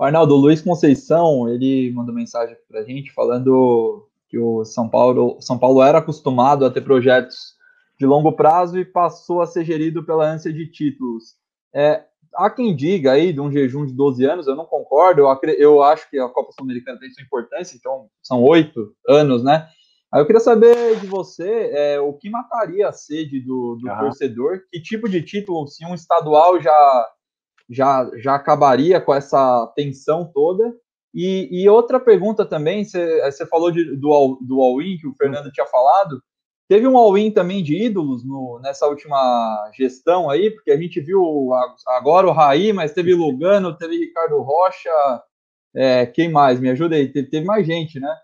O Arnaldo Luiz Conceição, ele mandou mensagem para a gente falando que o São Paulo, São Paulo era acostumado a ter projetos de longo prazo e passou a ser gerido pela ânsia de títulos. É, há quem diga aí de um jejum de 12 anos, eu não concordo, eu, eu acho que a Copa Sul-Americana tem sua importância, então são oito anos, né? Aí eu queria saber de você é, o que mataria a sede do, do torcedor, que tipo de título, se um estadual já já, já acabaria com essa tensão toda. E, e outra pergunta também, você eh, falou de, do, do all-in que o Fernando tinha falado, teve um all-in também de ídolos no, nessa última gestão aí, porque a gente viu agora o Raí, mas teve Lugano, teve Ricardo Rocha, é, quem mais? Me ajuda aí, teve, teve mais gente, né?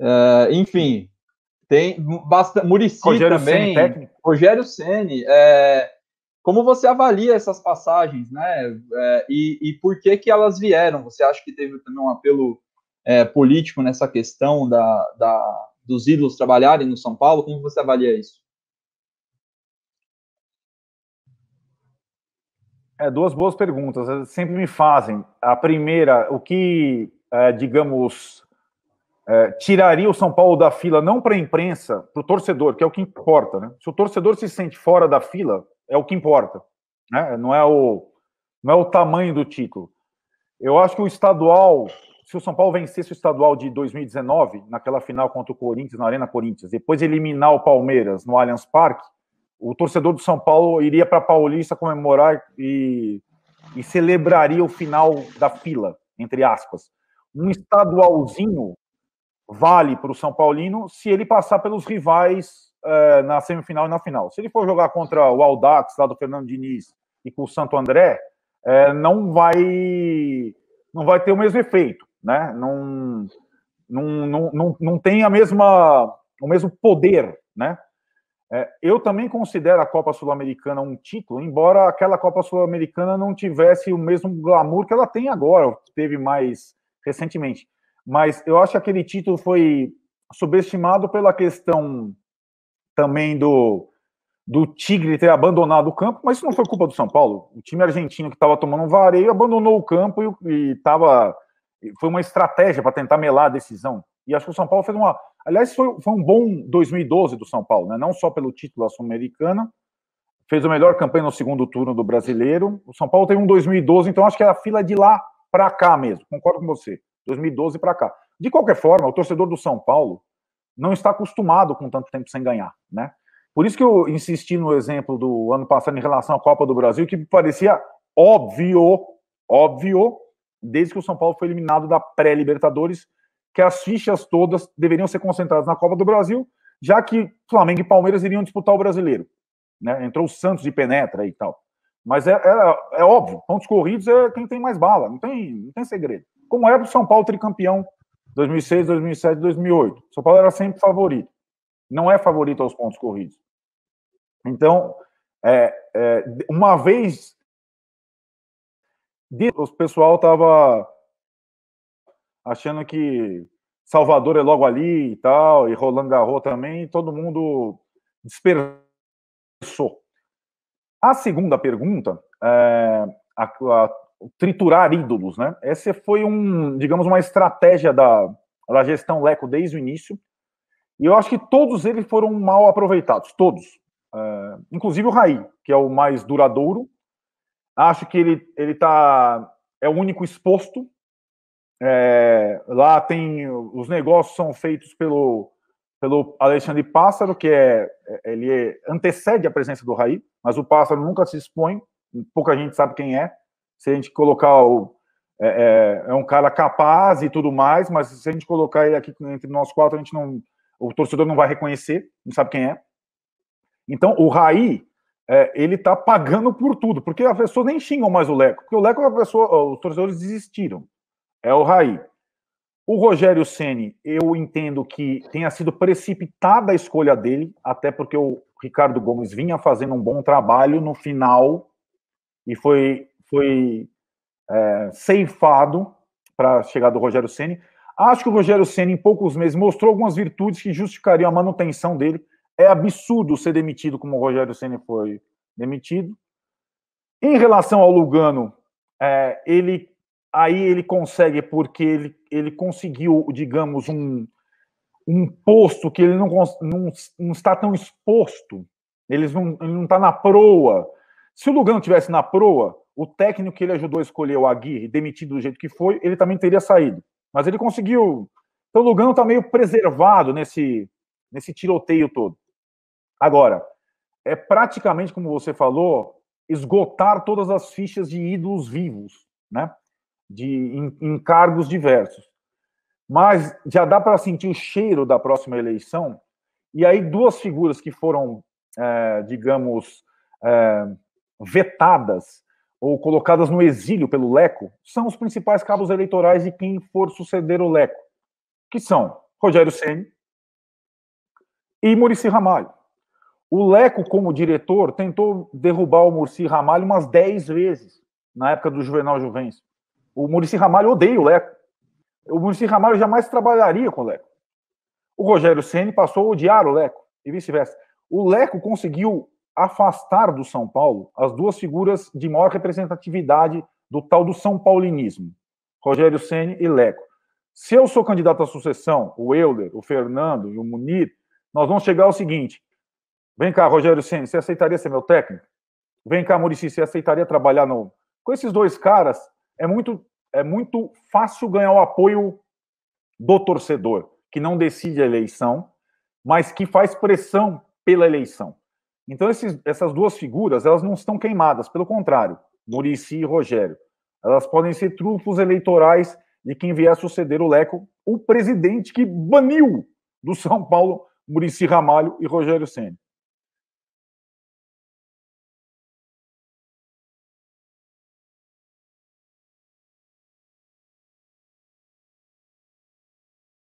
É, enfim, tem bastante, Murici também, Rogério Ceni, é, como você avalia essas passagens, né? É, e, e, por que que elas vieram? Você acha que teve também um apelo é, político nessa questão da, da, dos ídolos trabalharem no São Paulo? Como você avalia isso? É, duas boas perguntas, sempre me fazem. A primeira, o que, é, digamos, é, tiraria o São Paulo da fila, não para a imprensa, para o torcedor, que é o que importa, né? Se o torcedor se sente fora da fila, é o que importa, né? não, é o, não é o tamanho do título. Eu acho que o estadual, se o São Paulo vencesse o estadual de 2019, naquela final contra o Corinthians, na Arena Corinthians, depois eliminar o Palmeiras no Allianz Parque, o torcedor do São Paulo iria para Paulista comemorar e, e celebraria o final da fila, entre aspas. Um estadualzinho vale para o São Paulino se ele passar pelos rivais é, na semifinal e na final. Se ele for jogar contra o Aldax, lá do Fernando Diniz, e com o Santo André, é, não vai não vai ter o mesmo efeito, né? Não, não, não, não, não tem a mesma, o mesmo poder, né? É, eu também considero a Copa Sul-Americana um título, embora aquela Copa Sul-Americana não tivesse o mesmo glamour que ela tem agora, teve mais recentemente. Mas eu acho que aquele título foi subestimado pela questão também do, do Tigre ter abandonado o campo, mas isso não foi culpa do São Paulo. O time argentino que estava tomando um vareio abandonou o campo e estava. Foi uma estratégia para tentar melar a decisão. E acho que o São Paulo fez uma. Aliás, foi, foi um bom 2012 do São Paulo, né? não só pelo título da Sul-Americana, fez a melhor campanha no segundo turno do brasileiro. O São Paulo teve um 2012, então acho que era é a fila de lá para cá mesmo. Concordo com você. 2012 para cá. De qualquer forma, o torcedor do São Paulo não está acostumado com tanto tempo sem ganhar, né? Por isso que eu insisti no exemplo do ano passado em relação à Copa do Brasil, que parecia óbvio, óbvio, desde que o São Paulo foi eliminado da pré-Libertadores, que as fichas todas deveriam ser concentradas na Copa do Brasil, já que Flamengo e Palmeiras iriam disputar o brasileiro. Né? Entrou o Santos de penetra e tal. Mas é, é, é óbvio, pontos corridos é quem tem mais bala, não tem, não tem segredo. Como é o São Paulo tricampeão 2006, 2007, 2008. São Paulo era sempre favorito. Não é favorito aos pontos corridos. Então, é, é, uma vez o pessoal tava achando que Salvador é logo ali e tal, e Roland Garros também, todo mundo dispersou. A segunda pergunta, é, a, a triturar ídolos, né? Essa foi um, digamos, uma estratégia da, da gestão Leco desde o início. E eu acho que todos eles foram mal aproveitados, todos. É, inclusive o Raí, que é o mais duradouro. Acho que ele ele tá é o único exposto. É, lá tem os negócios são feitos pelo pelo Alexandre Pássaro, que é, é ele é, antecede a presença do Raí, mas o Pássaro nunca se expõe, pouca gente sabe quem é se a gente colocar o. É, é, é, um cara capaz e tudo mais, mas se a gente colocar ele aqui entre nós quatro, a gente não. O torcedor não vai reconhecer, não sabe quem é. Então, o Raí, é, ele tá pagando por tudo, porque as pessoas nem xingam mais o Leco, porque o Leco, é a pessoa, os torcedores desistiram. É o Raí. O Rogério Ceni, eu entendo que tenha sido precipitada a escolha dele, até porque o Ricardo Gomes vinha fazendo um bom trabalho no final e foi foi é, ceifado para a chegada do Rogério Ceni. Acho que o Rogério Ceni em poucos meses mostrou algumas virtudes que justificariam a manutenção dele. É absurdo ser demitido como o Rogério Ceni foi demitido. Em relação ao Lugano, é, ele aí ele consegue porque ele, ele conseguiu, digamos, um, um posto que ele não, não, não está tão exposto. Ele não, ele não está na proa. Se o Lugano tivesse na proa, o técnico que ele ajudou a escolher, o Aguirre, demitido do jeito que foi, ele também teria saído. Mas ele conseguiu. Então o Lugano está meio preservado nesse, nesse tiroteio todo. Agora, é praticamente, como você falou, esgotar todas as fichas de ídolos vivos, né? De, em, em cargos diversos. Mas já dá para sentir o cheiro da próxima eleição. E aí, duas figuras que foram, é, digamos, é, vetadas ou colocadas no exílio pelo Leco, são os principais cabos eleitorais de quem for suceder o Leco, que são Rogério Ceni e Murici Ramalho. O Leco, como diretor, tentou derrubar o Murici Ramalho umas 10 vezes na época do Juvenal Juvencio. O Murici Ramalho odeia o Leco. O Murici Ramalho jamais trabalharia com o Leco. O Rogério Ceni passou a odiar o Leco e vice-versa. O Leco conseguiu afastar do São Paulo as duas figuras de maior representatividade do tal do São Paulinismo, Rogério Ceni e Leco. Se eu sou candidato à sucessão, o Euler, o Fernando e o Munir, nós vamos chegar ao seguinte: vem cá, Rogério Ceni, você aceitaria ser meu técnico? Vem cá, Murici, você aceitaria trabalhar no? Com esses dois caras é muito é muito fácil ganhar o apoio do torcedor que não decide a eleição, mas que faz pressão pela eleição. Então, esses, essas duas figuras, elas não estão queimadas, pelo contrário, Murici e Rogério. Elas podem ser trufos eleitorais de quem vier a suceder o Leco, o presidente que baniu do São Paulo Murici Ramalho e Rogério Senna.